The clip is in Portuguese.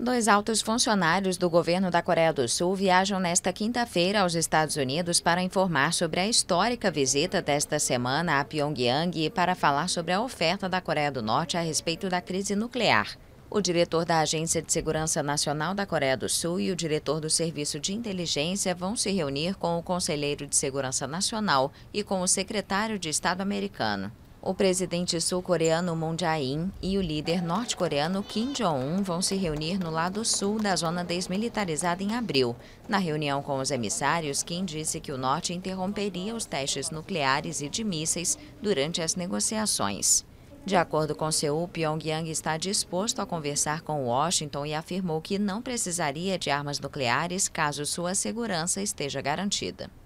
Dois altos funcionários do governo da Coreia do Sul viajam nesta quinta-feira aos Estados Unidos para informar sobre a histórica visita desta semana a Pyongyang e para falar sobre a oferta da Coreia do Norte a respeito da crise nuclear. O diretor da Agência de Segurança Nacional da Coreia do Sul e o diretor do Serviço de Inteligência vão se reunir com o Conselheiro de Segurança Nacional e com o secretário de Estado americano. O presidente sul-coreano Moon Jae-in e o líder norte-coreano Kim Jong-un vão se reunir no lado sul da zona desmilitarizada em abril. Na reunião com os emissários, Kim disse que o norte interromperia os testes nucleares e de mísseis durante as negociações. De acordo com Seul, Pyongyang está disposto a conversar com Washington e afirmou que não precisaria de armas nucleares caso sua segurança esteja garantida.